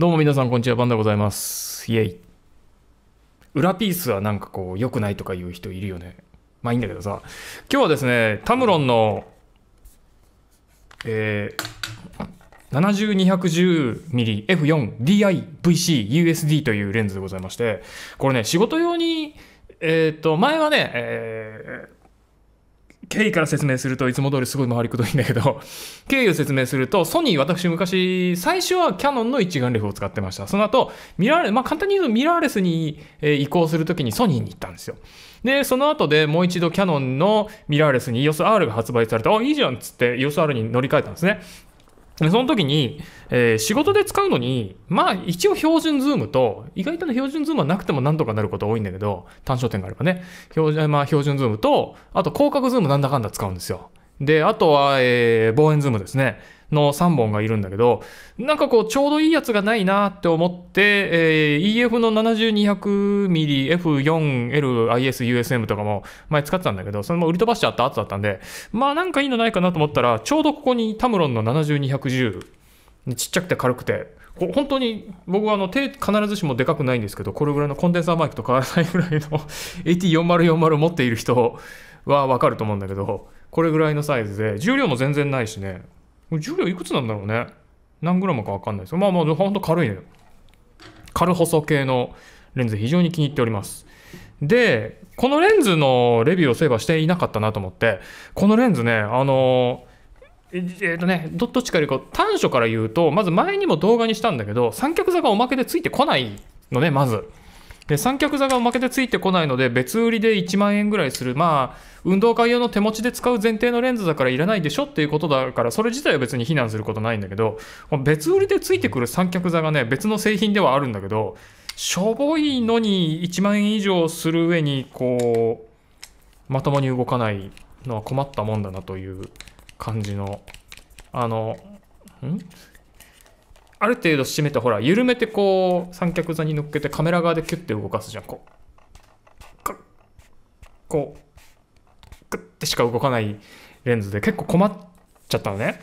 どうも皆さん、こんにちは。バンでございます。イェイ。裏ピースはなんかこう、良くないとか言う人いるよね。まあいいんだけどさ。今日はですね、タムロンの、えー、7210mmF4DIVCUSD というレンズでございまして、これね、仕事用に、えっ、ー、と、前はね、えー経緯から説明するといつも通りすごい回りくどいんだけど経緯 を説明すると、ソニー私昔、最初はキャノンの一眼レフを使ってました。その後、ミラーレまあ簡単に言うとミラーレスに移行するときにソニーに行ったんですよ。で、その後でもう一度キャノンのミラーレスに EOSR が発売されて、あ、いいじゃんっつって EOSR に乗り換えたんですね。その時に、えー、仕事で使うのに、まあ一応標準ズームと、意外との標準ズームはなくてもなんとかなること多いんだけど、単焦点があればね。標準、まあ標準ズームと、あと広角ズームなんだかんだ使うんですよ。で、あとは、えー、望遠ズームですね。の3本がいるんだけど、なんかこう、ちょうどいいやつがないなって思って、えー、EF の 7200mmF4LISUSM とかも前使ってたんだけど、それも売り飛ばしちゃった後だったんで、まあなんかいいのないかなと思ったら、ちょうどここにタムロンの7210、ちっちゃくて軽くて、こ本当に僕はあの手必ずしもでかくないんですけどこれぐらいのコンデンサーマイクと変わらないぐらいの AT4040 を持っている人はわかると思うんだけどこれぐらいのサイズで重量も全然ないしね重量いくつなんだろうね。何グラムかわかんないですまあまあ、ほんと軽いね。軽細系のレンズ非常に気に入っております。で、このレンズのレビューをすればしていなかったなと思って、このレンズね、あのえー、っとね、どっちかよりこう短所から言うと、まず前にも動画にしたんだけど、三脚座がおまけでついてこないのね、まず。で三脚座が負けてついてこないので別売りで1万円ぐらいするまあ運動会用の手持ちで使う前提のレンズだからいらないでしょっていうことだからそれ自体は別に非難することないんだけど別売りでついてくる三脚座がね別の製品ではあるんだけどしょぼいのに1万円以上する上にこうまともに動かないのは困ったもんだなという感じのあのんある程度締めてほら緩めてこう三脚座に乗っけてカメラ側でキュッて動かすじゃんこうクッこうクッてしか動かないレンズで結構困っちゃったのね、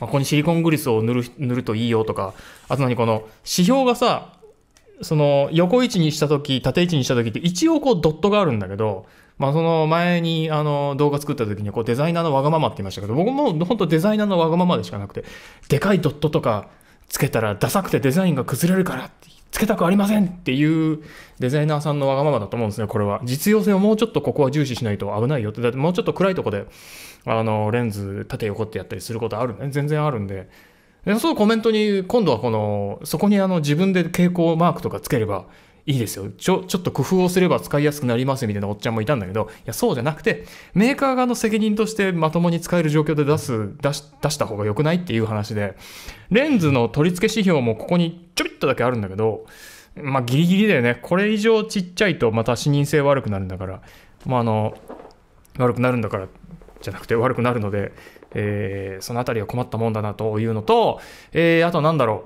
まあ、ここにシリコングリスを塗る塗るといいよとかあと何この指標がさその横位置にした時縦位置にした時って一応こうドットがあるんだけどまあ、その前にあの動画作った時にこうデザイナーのわがままって言いましたけど、僕も本当デザイナーのわがままでしかなくて、でかいドットとかつけたらダサくてデザインが崩れるからつけたくありませんっていうデザイナーさんのわがままだと思うんですね、これは。実用性をもうちょっとここは重視しないと危ないよって、だってもうちょっと暗いとこで、あの、レンズ縦横ってやったりすることあるね。全然あるんで。でそうコメントに、今度はこの、そこにあの自分で蛍光マークとかつければ、いいですよちょちょっと工夫をすれば使いやすくなりますみたいなおっちゃんもいたんだけどいやそうじゃなくてメーカー側の責任としてまともに使える状況で出す出し出した方が良くないっていう話でレンズの取り付け指標もここにちょびっとだけあるんだけどまあギリギリだよねこれ以上ちっちゃいとまた視認性悪くなるんだからまああの悪くなるんだからじゃなくて悪くなるので、えー、その辺りは困ったもんだなというのと、えー、あとなんだろ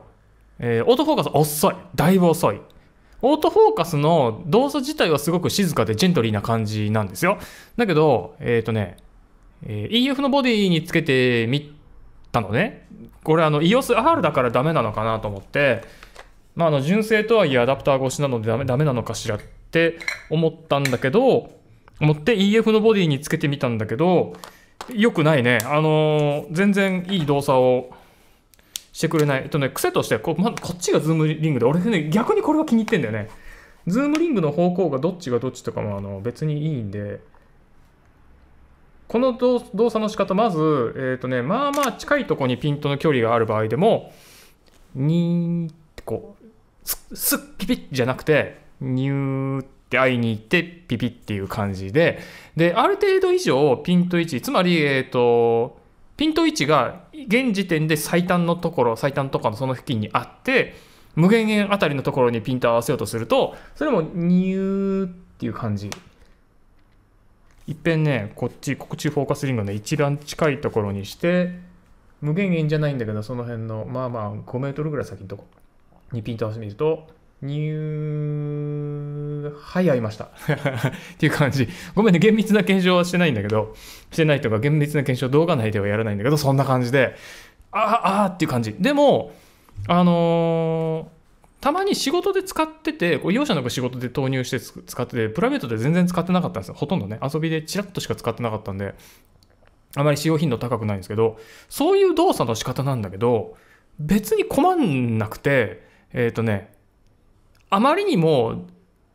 う、えー、オートフォーカス遅いだいぶ遅いオートフォーカスの動作自体はすごく静かでジェントリーな感じなんですよ。だけど、えっ、ー、とね、えー、EF のボディにつけてみたのね。これあの EOSR だからダメなのかなと思って、まあ、あの純正とはいえアダプター越しなのでダメダメなのかしらって思ったんだけど、思って EF のボディにつけてみたんだけど、良くないね。あのー、全然いい動作をしてくれない。えっとね、癖としてこ、ま、こっちがズームリングで、俺ね、逆にこれは気に入ってんだよね。ズームリングの方向がどっちがどっちとかもあの別にいいんで、この動作の仕方、まず、えっ、ー、とね、まあまあ近いとこにピントの距離がある場合でも、にーってこう、すっピピッじゃなくて、にゅーって会いに行って、ピピっていう感じで、で、ある程度以上ピント位置、つまり、えっ、ー、と、ピント位置が現時点で最短のところ、最短とかのその付近にあって、無限円あたりのところにピントを合わせようとすると、それもニューっていう感じ。いっぺんね、こっち、こっちフォーカスリングの、一番近いところにして、無限円じゃないんだけど、その辺の、まあまあ5メートルぐらい先のとこにピントを合わせてみると、ニュー、はい、会いました。っていう感じ。ごめんね、厳密な検証はしてないんだけど、してないとか、厳密な検証動画内ではやらないんだけど、そんな感じで、ああ、ああっていう感じ。でも、あのーたまに仕事で使ってて、こう容赦なく仕事で投入して使ってて、プライベートで全然使ってなかったんですよ。ほとんどね、遊びでチラッとしか使ってなかったんで、あまり使用頻度高くないんですけど、そういう動作の仕方なんだけど、別に困んなくて、えっ、ー、とね、あまりにも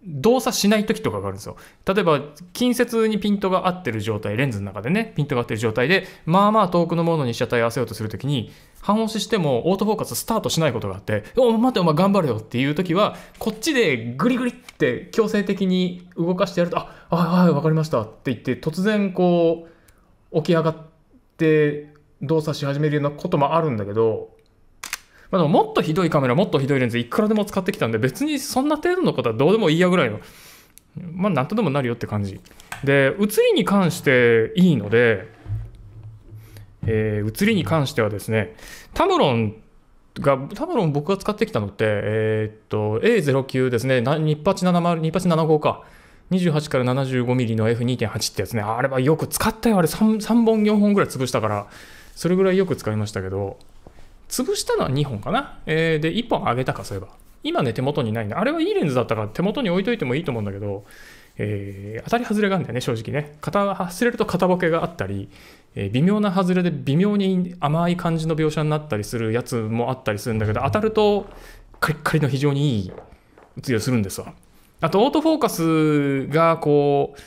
動作しない時とかがあるんですよ。例えば、近接にピントが合ってる状態、レンズの中でね、ピントが合ってる状態で、まあまあ遠くのものに被写体合わせようとするときに、半押ししてもオートフォーカススタートしないことがあって、お待てお前頑張れよっていう時は、こっちでグリグリって強制的に動かしてやると、あ、はいはい、わかりましたって言って、突然こう、起き上がって動作し始めるようなこともあるんだけど、まあ、でももっとひどいカメラ、もっとひどいレンズ、いくらでも使ってきたんで、別にそんな程度のことはどうでもいいやぐらいの、まあ、なんとでもなるよって感じ。で、写りに関していいので、えー、写りに関してはですね、タムロンが、タムロン僕が使ってきたのって、えー、っと、A09 ですね、2870、2 8 5か。28から 75mm の F2.8 ってやつね、あれはよく使ったよ、あれ 3, 3本、4本ぐらい潰したから、それぐらいよく使いましたけど、潰したのは2本かな。えー、で、1本上げたか、そういえば。今ね、手元にないんあれはいいレンズだったから手元に置いといてもいいと思うんだけど、えー、当たり外れがあるんだよね、正直ね。片外れると片ボケがあったり、えー、微妙な外れで微妙に甘い感じの描写になったりするやつもあったりするんだけど、当たるとカリッカリの非常にいい映りをするんですわ。あと、オートフォーカスがこう、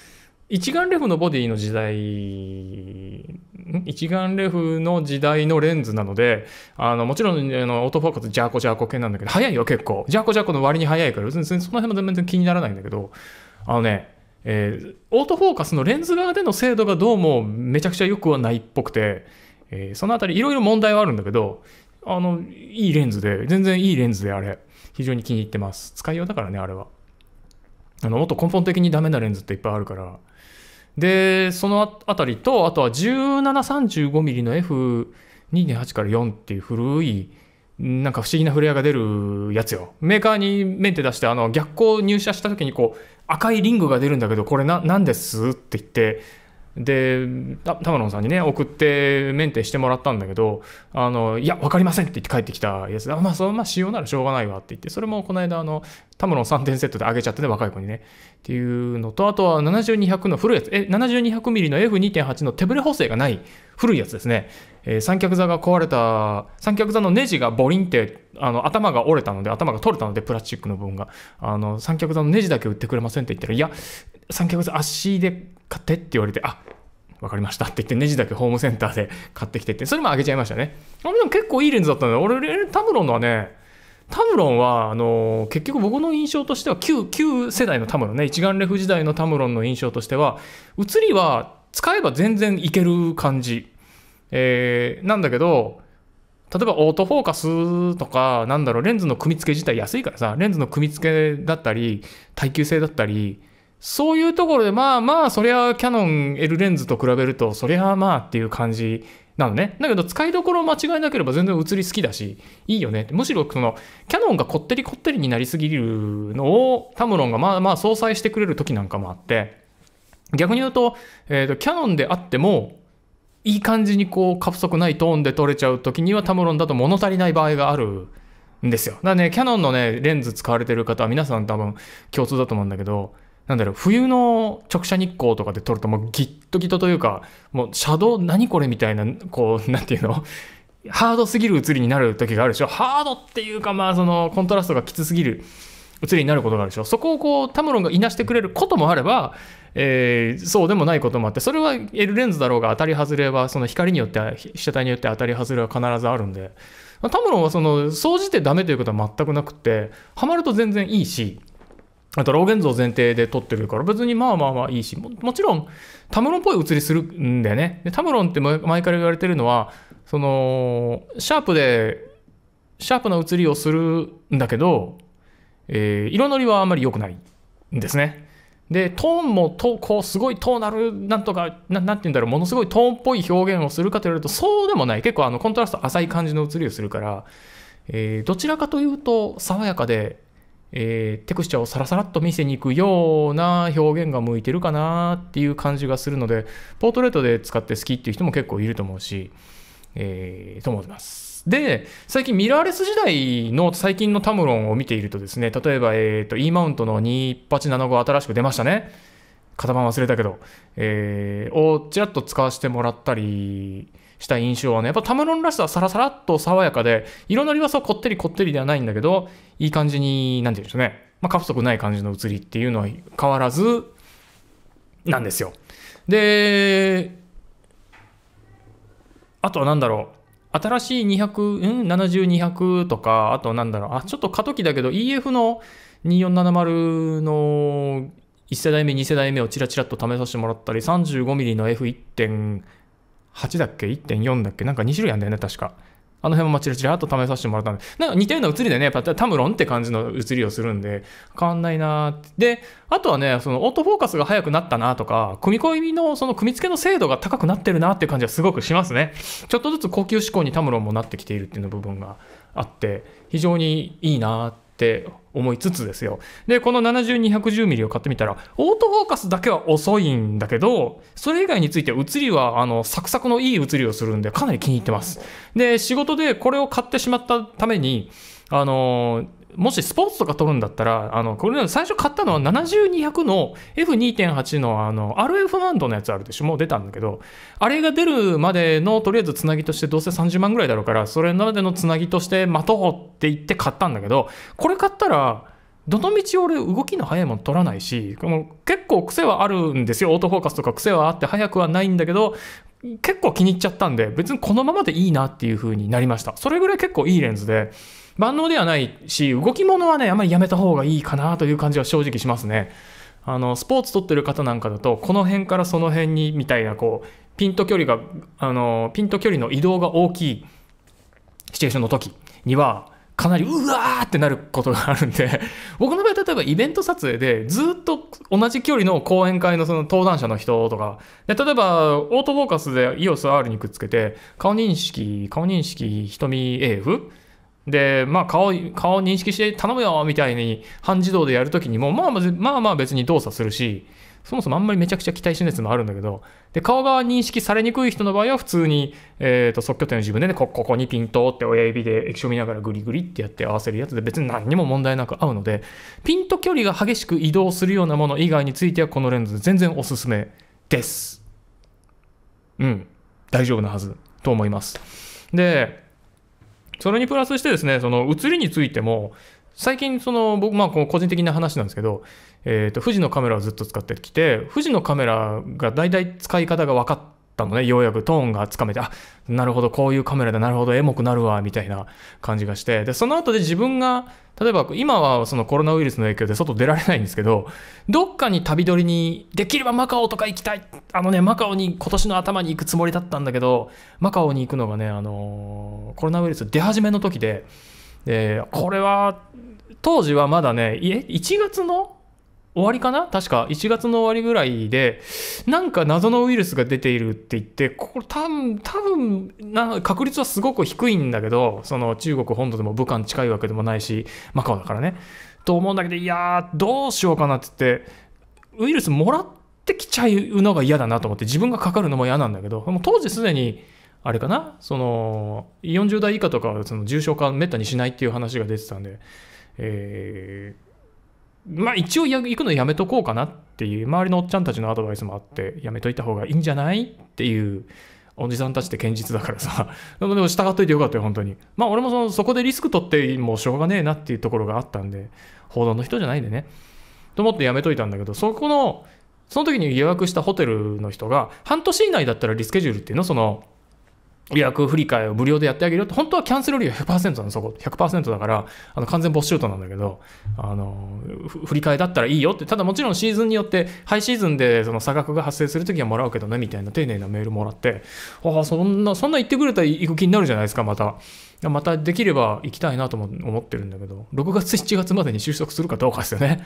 一眼レフのボディの時代一眼レフの時代のレンズなので、あの、もちろん、あの、オートフォーカスジャーコジャーコ系なんだけど、早いよ、結構。ジャーコジャーコの割に早いから、全然その辺も全然気にならないんだけど、あのね、えー、オートフォーカスのレンズ側での精度がどうもめちゃくちゃ良くはないっぽくて、えー、そのあたりいろいろ問題はあるんだけど、あの、いいレンズで、全然いいレンズであれ、非常に気に入ってます。使いようだからね、あれは。あの、もっと根本的にダメなレンズっていっぱいあるから、で、そのあたりと、あとは 1735mm の F2.8 から4っていう古い、なんか不思議なフレアが出るやつよ。メーカーにメンテ出して、あの、逆光入社した時にこう、赤いリングが出るんだけど、これな、何ですって言って、でロンさんにね送ってメンテしてもらったんだけど「あのいや分かりません」って言って帰ってきたやつあまあそのまあ仕様ならしょうがないわって言ってそれもこの間あのタムロン3点セットで上げちゃってね若い子にねっていうのとあとは7200の古いやつえ7200ミリの F2.8 の手ブレ補正がない古いやつですね、えー、三脚座が壊れた、三脚座のネジがボリンって、あの、頭が折れたので、頭が取れたので、プラスチックの部分が、あの、三脚座のネジだけ売ってくれませんって言ったら、いや、三脚座足で買ってって言われて、あ、わかりましたって言って、ネジだけホームセンターで 買ってきてって、それもあげちゃいましたね。あでも結構いいレンズだったんだ俺、タムロンのはね、タムロンは、あのー、結局僕の印象としては旧、旧世代のタムロンね、一眼レフ時代のタムロンの印象としては、映りは使えば全然いける感じ。えー、なんだけど、例えばオートフォーカスとか、なんだろう、レンズの組み付け自体安いからさ、レンズの組み付けだったり、耐久性だったり、そういうところで、まあまあ、そりゃキャノン L レンズと比べると、そりゃまあっていう感じなのね。だけど、使いどころを間違えなければ全然映り好きだし、いいよね。むしろ、その、キャノンがこってりこってりになりすぎるのを、タムロンがまあまあ相殺してくれる時なんかもあって、逆に言うと、えーと、キャノンであってもいい感じにこう過不足ないトーンで撮れちゃう時にはタムロンだと物足りない場合があるんですよだからねキャノンのねレンズ使われてる方は皆さん多分共通だと思うんだけどなんだろう冬の直射日光とかで撮るともうギッとギトというかもうシャドウ何これみたいなこうなんていうのハードすぎる写りになる時があるでしょハードっていうかまあそのコントラストがきつすぎる写りになることがあるでしょそこをこうタムロンがいなしてくれることもあればえー、そうでもないこともあってそれは L レンズだろうが当たり外れはその光によって被写体によって当たり外れは必ずあるんでタムロンはその総じてダメということは全くなくてハマると全然いいしあと、老現像前提で撮ってるから、別にまあまあまあいいし、ももちろん、タムロンっぽい写りするんだよね。でタムロンって前から言われてるのは、その、シャープで、シャープな写りをするんだけど、えー、色のりはあんまり良くないんですね。でトーンもとこうすごいトーナルなんとかななんて言うんだろうものすごいトーンっぽい表現をするかと言われるとそうでもない結構あのコントラスト浅い感じの写りをするから、えー、どちらかというと爽やかで、えー、テクスチャーをサラサラっと見せに行くような表現が向いてるかなっていう感じがするのでポートレートで使って好きっていう人も結構いると思うし、えー、と思います。で、最近ミラーレス時代の最近のタムロンを見ているとですね、例えば、えーと、E マウントの2875新しく出ましたね。型番忘れたけど、えー、をちらっと使わせてもらったりした印象はね、やっぱタムロンらしさはサラサラっと爽やかで、色のりはそうこってりこってりではないんだけど、いい感じに、なんて言うんでしょうね、まあ、過不足ない感じの写りっていうのは変わらず、なんですよ。で、あとは何だろう。新しい200、うん、70200とか、あとなんだろう、あ、ちょっと過渡期だけど EF の2470の1世代目、2世代目をチラチラっと試させてもらったり、35mm の F1.8 だっけ ?1.4 だっけなんか2種類あんだよね、確か。あの辺もまちチラチラっと試させてもらったんで、なんか似たような写りでね、やっぱタムロンって感じの写りをするんで、変わんないなで、あとはね、そのオートフォーカスが速くなったなとか、組み込みの、その組み付けの精度が高くなってるなっていう感じはすごくしますね。ちょっとずつ高級志向にタムロンもなってきているっていうの部分があって、非常にいいなってって思いつつですよ。で、この70210ミリを買ってみたら、オートフォーカスだけは遅いんだけど、それ以外について写りは、あの、サクサクのいい写りをするんで、かなり気に入ってます。で、仕事でこれを買ってしまったために、あのーもしスポーツとか撮るんだったら、あの、これ最初買ったのは7 2 0 0の F2.8 のあの、RF マンドのやつあるでしょもう出たんだけど、あれが出るまでのとりあえずつなぎとしてどうせ30万ぐらいだろうから、それまでのつなぎとして待とうって言って買ったんだけど、これ買ったら、どの道俺動きの速いもん取らないし、この結構癖はあるんですよ。オートフォーカスとか癖はあって速くはないんだけど、結構気に入っちゃったんで、別にこのままでいいなっていう風になりました。それぐらい結構いいレンズで、万能ではないし、動き物はね、あまりやめた方がいいかなという感じは正直しますね。あの、スポーツ取ってる方なんかだと、この辺からその辺に、みたいな、こう、ピント距離が、あの、ピント距離の移動が大きいシチュエーションの時には、かなりうわーってなることがあるんで 僕の場合例えばイベント撮影でずっと同じ距離の講演会のその登壇者の人とかで例えばオートフォーカスで EOSR にくっつけて顔認識顔認識瞳 AF で、まあ顔、顔認識して頼むよみたいに半自動でやるときにも、まあまあ、まあまあ別に動作するし、そもそもあんまりめちゃくちゃ期待しないやつもあるんだけど、で、顔が認識されにくい人の場合は普通に、えっ、ー、と、即拠点を自分でね、こ、ここにピントって親指で液晶見ながらグリグリってやって合わせるやつで別に何にも問題なく合うので、ピント距離が激しく移動するようなもの以外についてはこのレンズ全然おすすめです。うん。大丈夫なはずと思います。で、それにプラスしてですね、その写りについても、最近その僕まあ個人的な話なんですけど、えー、と富士のカメラをずっと使ってきて富士のカメラが大体使い方が分かったのね。ようやくトーンがつかめて、あ、なるほど、こういうカメラだ、なるほど、エモくなるわ、みたいな感じがして。で、その後で自分が、例えば今はそのコロナウイルスの影響で外出られないんですけど、どっかに旅取りに、できればマカオとか行きたい。あのね、マカオに今年の頭に行くつもりだったんだけど、マカオに行くのがね、あのー、コロナウイルス出始めの時で、で、これは、当時はまだね、え、1月の終わりかな確か1月の終わりぐらいで、なんか謎のウイルスが出ているって言って、これ多分、多分な、確率はすごく低いんだけど、その中国本土でも武漢近いわけでもないし、マカオだからね。と思うんだけど、いやー、どうしようかなって言って、ウイルスもらってきちゃうのが嫌だなと思って、自分がかかるのも嫌なんだけど、もう当時すでに、あれかなその40代以下とかはその重症化めったにしないっていう話が出てたんで、えー、まあ一応や行くのやめとこうかなっていう周りのおっちゃんたちのアドバイスもあってやめといた方がいいんじゃないっていうおじさんたちって堅実だからさ でも従っといてよかったよ本当にまあ俺もそのそこでリスク取ってもうしょうがねえなっていうところがあったんで報道の人じゃないんでねと思ってやめといたんだけどそこのその時に予約したホテルの人が半年以内だったらリスケジュールっていうのその予約振り替えを無料でやってあげるよって、本当はキャンセル料100%なの、そこ。100%だから、あの、完全没収となんだけど、あの、振り替えだったらいいよって、ただもちろんシーズンによって、ハイシーズンでその差額が発生するときはもらうけどね、みたいな丁寧なメールもらって、ああ、そんな、そんな言ってくれたら行く気になるじゃないですか、また。またできれば行きたいなとも思ってるんだけど、6月、7月までに就職するかどうかですよね。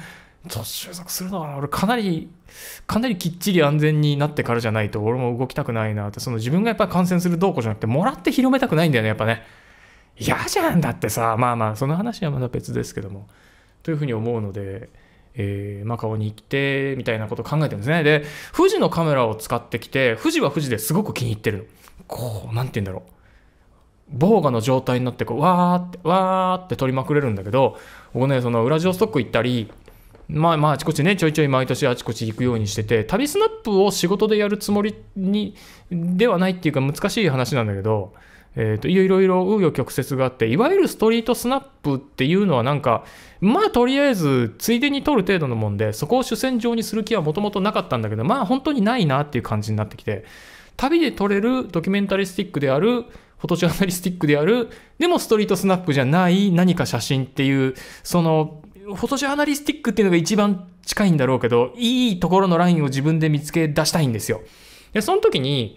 就職するのな俺かなり、かなりきっちり安全になってからじゃないと俺も動きたくないなって、その自分がやっぱり感染するどうこうじゃなくて、もらって広めたくないんだよね、やっぱね。嫌じゃんだってさ、まあまあ、その話はまだ別ですけども。というふうに思うので、えー、マカオに来て、みたいなことを考えてるんですね。で、富士のカメラを使ってきて、富士は富士ですごく気に入ってるの。こう、なんて言うんだろう。防御の状態になってこうわーってわーって取りまくれるんだけど僕ねそのウラジオストック行ったりまあまああちこちねちょいちょい毎年あちこち行くようにしてて旅スナップを仕事でやるつもりにではないっていうか難しい話なんだけどえーといろいろ紆余曲折があっていわゆるストリートスナップっていうのはなんかまあとりあえずついでに撮る程度のもんでそこを主戦場にする気はもともとなかったんだけどまあ本当にないなっていう感じになってきて旅で撮れるドキュメンタリスティックであるフォトジャーナリスティックである、でもストリートスナップじゃない何か写真っていう、その、フォトジャーナリスティックっていうのが一番近いんだろうけど、いいところのラインを自分で見つけ出したいんですよ。で、その時に、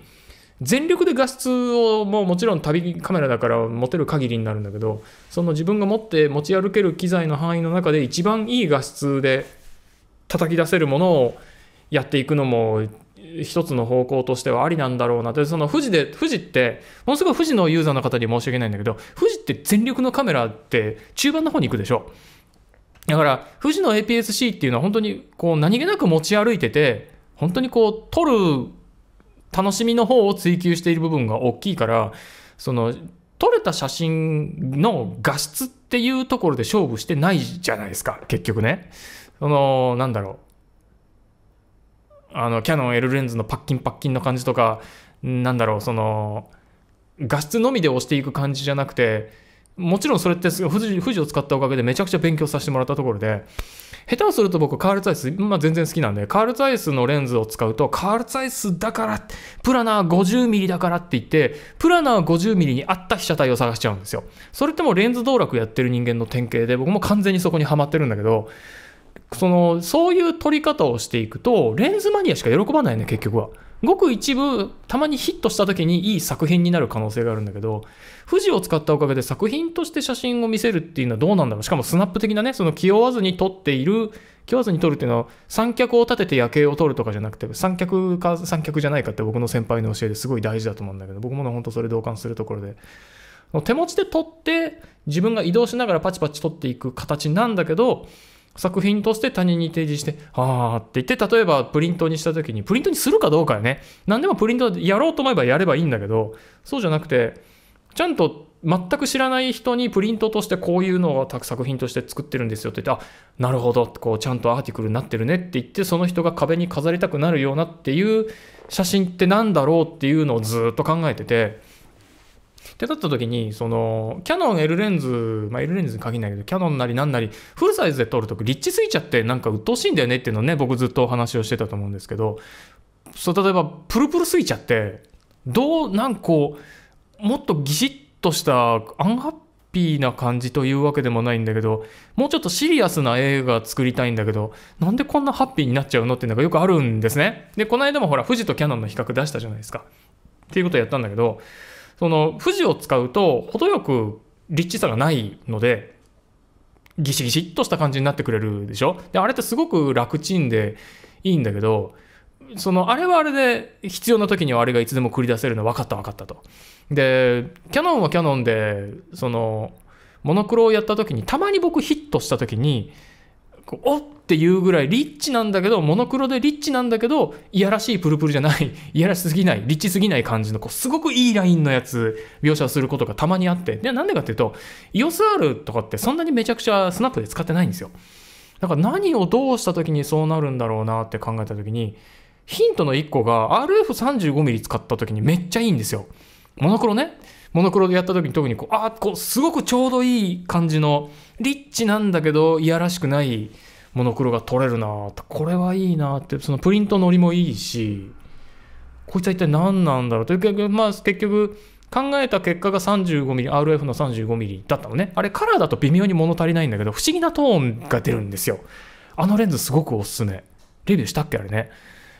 全力で画質をもうもちろん旅カメラだから持てる限りになるんだけどその自分が持って持ち歩ける機材の範囲の中で一番いい画質で叩き出せるものをやっていくのも一つの方向としてはありなんだろうな。で、その富士で、富士って、ものすごい富士のユーザーの方に申し訳ないんだけど、富士って全力のカメラって中盤の方に行くでしょ。だから、富士の APS-C っていうのは本当にこう何気なく持ち歩いてて、本当にこう撮る楽しみの方を追求している部分が大きいから、その撮れた写真の画質っていうところで勝負してないじゃないですか、結局ね。その、なんだろう。あの、キャノン L レンズのパッキンパッキンの感じとか、なんだろう、その、画質のみで押していく感じじゃなくて、もちろんそれって富士富士を使ったおかげでめちゃくちゃ勉強させてもらったところで、下手をすると僕カールツアイス、まあ、全然好きなんで、カールツアイスのレンズを使うと、カールツアイスだから、プラナー 50mm だからって言って、プラナー 50mm に合った被写体を探しちゃうんですよ。それってもうレンズ道楽やってる人間の典型で、僕も完全にそこにはまってるんだけど、その、そういう撮り方をしていくと、レンズマニアしか喜ばないね、結局は。ごく一部、たまにヒットした時にいい作品になる可能性があるんだけど、富士を使ったおかげで作品として写真を見せるっていうのはどうなんだろう。しかもスナップ的なね、その気負わずに撮っている、気負わずに撮るっていうのは、三脚を立てて夜景を撮るとかじゃなくて、三脚か三脚じゃないかって僕の先輩の教えですごい大事だと思うんだけど、僕もね、ほんとそれ同感するところで。手持ちで撮って、自分が移動しながらパチパチ撮っていく形なんだけど、作品として他人に提示して、ああって言って、例えばプリントにした時に、プリントにするかどうかよね。何でもプリントやろうと思えばやればいいんだけど、そうじゃなくて、ちゃんと全く知らない人にプリントとしてこういうのを作品として作ってるんですよって言って、あ、なるほど、こうちゃんとアーティクルになってるねって言って、その人が壁に飾りたくなるようなっていう写真って何だろうっていうのをずっと考えてて、ってなった時に、その、キャノン L レンズ、まあ、L レンズに限らないけど、キャノンなりなんなり、フルサイズで撮るとリッチすぎちゃってなんか鬱陶しいんだよねっていうのをね、僕ずっとお話をしてたと思うんですけど、そう例えばプルプルすぎちゃってどうなんかこうもっとギシッとしたアンハッピーな感じというわけでもないんだけどもうちょっとシリアスな映画作りたいんだけどなんでこんなハッピーになっちゃうのっていうのがよくあるんですねでこの間もほら富士とキャノンの比較出したじゃないですかっていうことをやったんだけどその、富士を使うと、程よく立地さがないので、ギシギシっとした感じになってくれるでしょで、あれってすごく楽ちんでいいんだけど、その、あれはあれで必要な時にはあれがいつでも繰り出せるの分かった分かったと。で、キャノンはキャノンで、その、モノクロをやった時に、たまに僕ヒットした時に、こうおっていうぐらいリッチなんだけどモノクロでリッチなんだけどいやらしいプルプルじゃないいやらしすぎないリッチすぎない感じのこうすごくいいラインのやつ描写することがたまにあってでなんでかっていうと EOSR とかってそんなにめちゃくちゃスナップで使ってないんですよだから何をどうした時にそうなるんだろうなって考えた時にヒントの1個が RF35mm 使った時にめっちゃいいんですよモノクロねモノクロでやった時に特にこう、あこう、すごくちょうどいい感じの、リッチなんだけど、いやらしくないモノクロが撮れるなこれはいいなって、そのプリントのりもいいし、こいつは一体何なんだろうという、まあ結局、考えた結果が 35mm、RF の 35mm だったのね。あれカラーだと微妙に物足りないんだけど、不思議なトーンが出るんですよ。あのレンズすごくおすすめ。レビューしたっけあれね。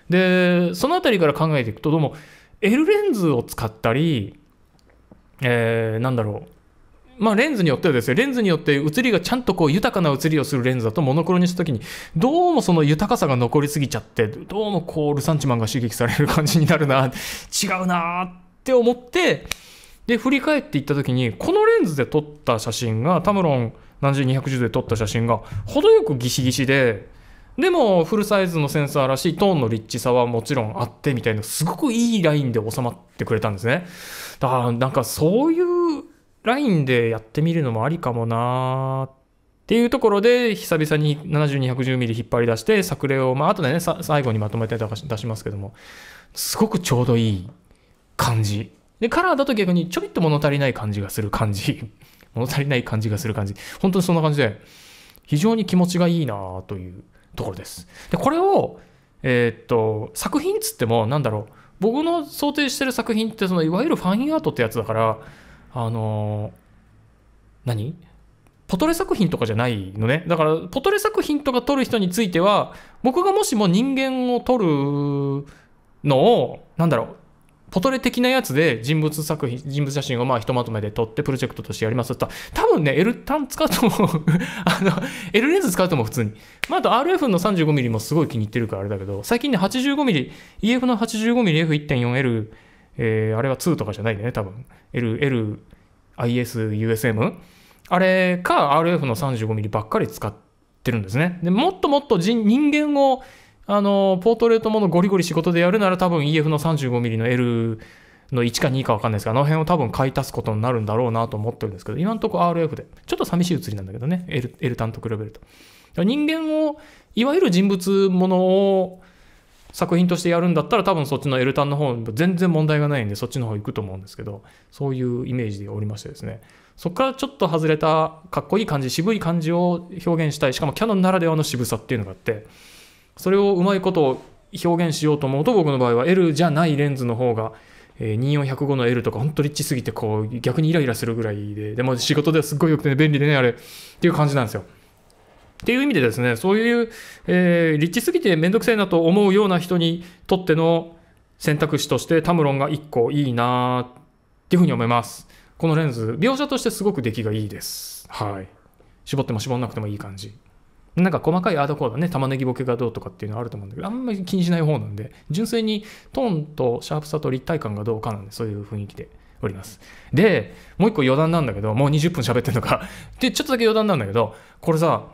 で、その辺りから考えていくと、どうも、L レンズを使ったり、えー、なんだろうまあ、レンズによってはですよレンズによって映りがちゃんとこう豊かな写りをするレンズだとモノクロにした時にどうもその豊かさが残りすぎちゃってどうもこうルサンチマンが刺激される感じになるな違うなって思ってで振り返っていった時にこのレンズで撮った写真がタムロン70210で撮った写真が程よくギシギシででもフルサイズのセンサーらしいトーンのリッチさはもちろんあってみたいなすごくいいラインで収まってくれたんですね。だからなんかそういうラインでやってみるのもありかもなっていうところで久々に7210 0ミリ引っ張り出して作例をまあ後でね最後にまとめて出しますけどもすごくちょうどいい感じでカラーだと逆にちょびっと物足りない感じがする感じ 物足りない感じがする感じ本当にそんな感じで非常に気持ちがいいなというところですでこれをえー、っと作品つっても何だろう僕の想定してる作品ってそのいわゆるファインアートってやつだからあの何ポトレ作品とかじゃないのね。だから、ポトレ作品とか撮る人については、僕がもしも人間を撮るのを、なんだろう、ポトレ的なやつで人物作品、人物写真をまあひとまとめで撮ってプロジェクトとしてやりますと多分ね、L 単使うとも あの、L レンズ使うとも普通に。まあ、あと RF の 35mm もすごい気に入ってるからあれだけど、最近ね、85mm、EF の 85mmF1.4L、えー、あれは2とかじゃないね、多分。L、L、IS、USM? あれか RF の 35mm ばっかり使ってるんですね。で、もっともっと人間をあの、ポートレートものゴリゴリ仕事でやるなら多分 EF の 35mm の L の1か2か分かんないですけど、あの辺を多分買い足すことになるんだろうなと思ってるんですけど、今のとこ RF で。ちょっと寂しい写りなんだけどね、L, L 単と比べると。人間を、いわゆる人物ものを作品としてやるんだったら多分そっちの L 単の方全然問題がないんでそっちの方行くと思うんですけど、そういうイメージでおりましてですね。そこからちょっと外れたかっこいい感じ、渋い感じを表現したい。しかもキャノンならではの渋さっていうのがあって、それをうまいことを表現しようと思うと僕の場合は L じゃないレンズの方が、えー、24105の L とか本当リッチすぎてこう逆にイライラするぐらいででも仕事ではすっごい良くて、ね、便利でねあれっていう感じなんですよ。っていう意味でですねそういう、えー、リッチすぎてめんどくせえなと思うような人にとっての選択肢としてタムロンが1個いいなっていうふうに思います。このレンズ描写としてすごく出来がいいです。はい。絞っても絞んなくてもいい感じ。なんか細かいアードコードね、玉ねぎボケがどうとかっていうのはあると思うんだけど、あんまり気にしない方なんで、純粋にトーンとシャープさと立体感がどうかなんで、そういう雰囲気でおります。で、もう一個余談なんだけど、もう20分喋ってんのか。で、ちょっとだけ余談なんだけど、これさ、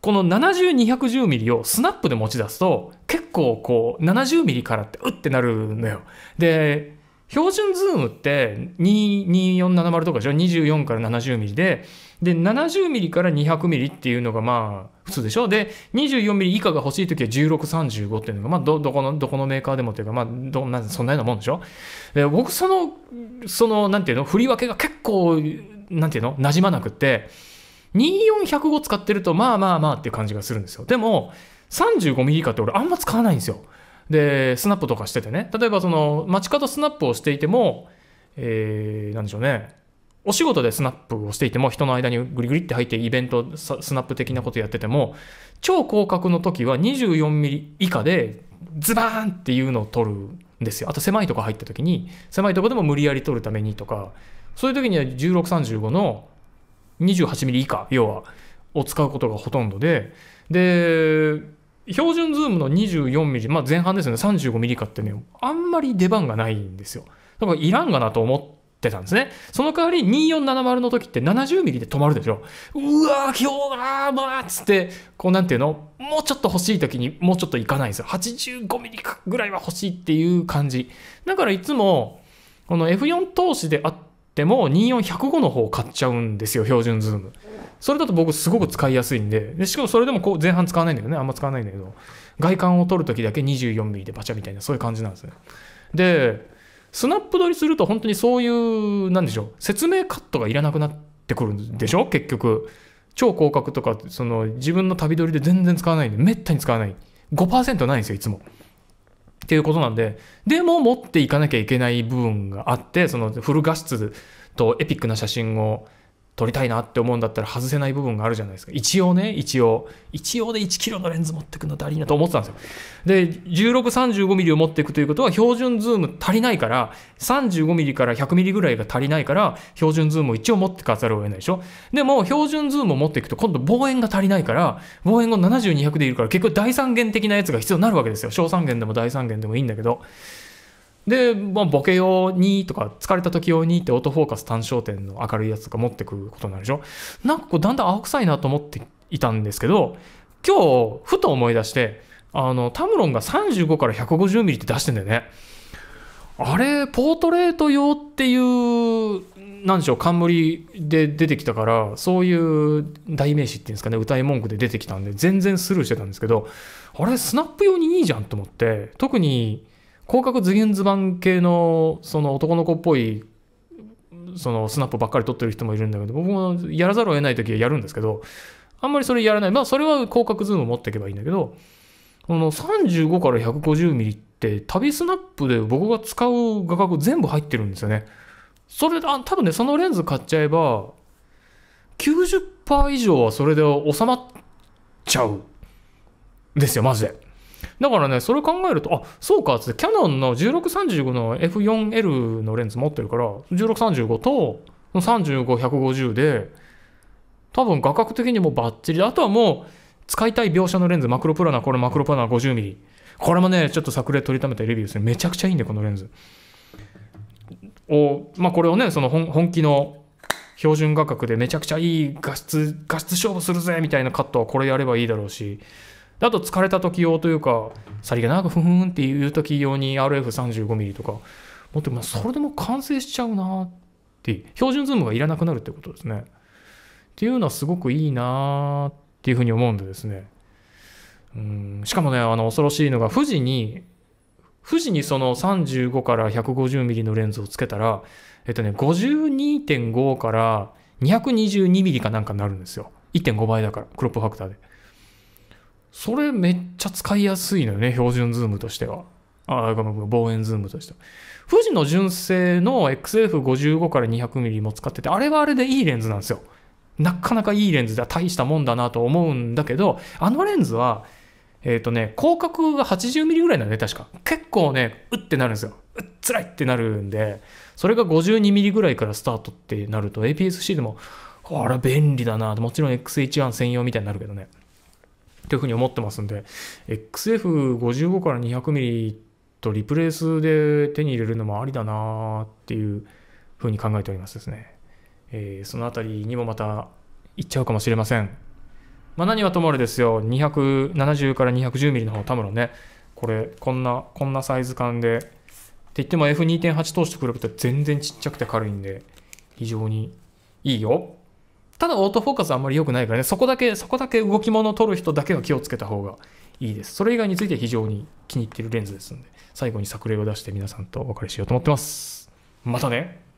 この70、210ミリをスナップで持ち出すと、結構こう、70ミリからって、うってなるのよ。で、標準ズームって2470とかでしょ24から70ミリでで70ミリから200ミリっていうのがまあ普通でしょで24ミリ以下が欲しい時は1635っていうのがまあどこのどこのメーカーでもっていうかまあどんなそんなようなもんでしょで僕そのそのなんていうの振り分けが結構なんていうの馴染まなくって24105使ってるとまあまあまあっていう感じがするんですよでも35ミリ以下って俺あんま使わないんですよで、スナップとかしててね、例えばその、街角スナップをしていても、えー、なんでしょうね、お仕事でスナップをしていても、人の間にグリグリって入ってイベント、スナップ的なことやってても、超広角の時は24ミリ以下で、ズバーンっていうのを撮るんですよ。あと狭いとこ入った時に、狭いとこでも無理やり撮るためにとか、そういう時には16、35の28ミリ以下、要は、を使うことがほとんどで、で、標準ズームの 24mm、まあ、前半ですね 35mm かってねあんまり出番がないんですよだからいらんがなと思ってたんですねその代わり2470の時って 70mm で止まるでしょうわぁ、今日はまあっつってこうなんていうのもうちょっと欲しい時にもうちょっといかないんですよ 85mm ぐらいは欲しいっていう感じだからいつもこの F4 投資であってでも24105の方を買っちゃうんですよ標準ズームそれだと僕すごく使いやすいんででしかもそれでもこう前半使わないんだけどねあんま使わないんだけど外観を撮るときだけ 24mm でバチャみたいなそういう感じなんですねでスナップ撮りすると本当にそういうなんでしょう説明カットがいらなくなってくるんでしょ結局超広角とかその自分の旅撮りで全然使わないんでめったに使わない5%ないんですよいつもていうことなんで、でも持っていかなきゃいけない部分があって、そのフル画質とエピックな写真を撮りたいなって思うんだったら外せない部分があるじゃないですか。一応ね、一応。一応で1キロのレンズ持ってくのだりなと思ってたんですよ。で、16、35ミリを持っていくということは標準ズーム足りないから、35ミリから100ミリぐらいが足りないから、標準ズームを一応持ってかざるを得ないでしょ。でも、標準ズームを持っていくと今度望遠が足りないから、望遠を7 200でいるから結局大三元的なやつが必要になるわけですよ。小三元でも大三元でもいいんだけど。で、まあ、ボケ用にとか、疲れた時用にってオートフォーカス単焦点の明るいやつとか持ってくることになるでしょなんかこう、だんだん青臭いなと思っていたんですけど、今日、ふと思い出して、あの、タムロンが35から150ミリって出してんだよね。あれ、ポートレート用っていう、なんでしょう、冠で出てきたから、そういう代名詞っていうんですかね、歌い文句で出てきたんで、全然スルーしてたんですけど、あれ、スナップ用にいいじゃんと思って、特に、広角ズギュンズン系のその男の子っぽいそのスナップばっかり撮ってる人もいるんだけど僕もやらざるを得ない時はやるんですけどあんまりそれやらないまあそれは広角ズーム持っていけばいいんだけどこの35から150ミリって旅スナップで僕が使う画角全部入ってるんですよねそれあ多分ねそのレンズ買っちゃえば90%以上はそれで収まっちゃうですよマジで。だからね、それ考えると、あそうかつって、キャノンの1635の F4L のレンズ持ってるから、1635と35、150で、多分画角的にもバッチリで、あとはもう、使いたい描写のレンズ、マクロプラナこれマクロプラナ 50mm。これもね、ちょっと作例取りためてレビューする。めちゃくちゃいいんで、このレンズ。を、まあ、これをね、その本気の標準画角でめちゃくちゃいい画質、画質勝負するぜみたいなカットはこれやればいいだろうし、あと疲れた時用というかさりげなくふふんっていう時用に RF35mm とか持ってそれでも完成しちゃうなって標準ズームがいらなくなるってことですねっていうのはすごくいいなっていうふうに思うんでですねうんしかもねあの恐ろしいのが富士に富士にその35から150ミリのレンズをつけたら、えっとね、52.5から222ミリかなんかになるんですよ。1.5倍だから、クロップファクターで。それめっちゃ使いやすいのよね、標準ズームとしては。あ、ごめんごめん、望遠ズームとしては。富士の純正の XF55 から 200mm も使ってて、あれはあれでいいレンズなんですよ。なかなかいいレンズでは大したもんだなと思うんだけど、あのレンズは、えっ、ー、とね、広角が 80mm ぐらいなのね、確か。結構ね、うってなるんですよ。うっつらいってなるんで、それが 52mm ぐらいからスタートってなると、APS-C でも、あら便利だなもちろん X1 1専用みたいになるけどね。とていうふうに思ってますんで、XF55 から 200mm とリプレースで手に入れるのもありだなっていうふうに考えておりますですね。えー、そのあたりにもまた行っちゃうかもしれません。まあ、何はともあれですよ、270から 210mm の方、タムロね、これ、こんな、こんなサイズ感で、って言っても F2.8 通してくれると全然ちっちゃくて軽いんで、非常にいいよ。ただオートフォーカスはあんまり良くないからね、そこだけ、そこだけ動き物を取る人だけは気をつけた方がいいです。それ以外については非常に気に入ってるレンズですので、最後に作例を出して皆さんとお別れしようと思ってます。またね